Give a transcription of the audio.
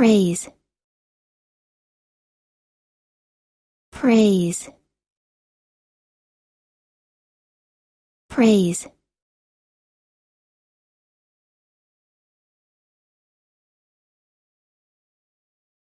praise praise praise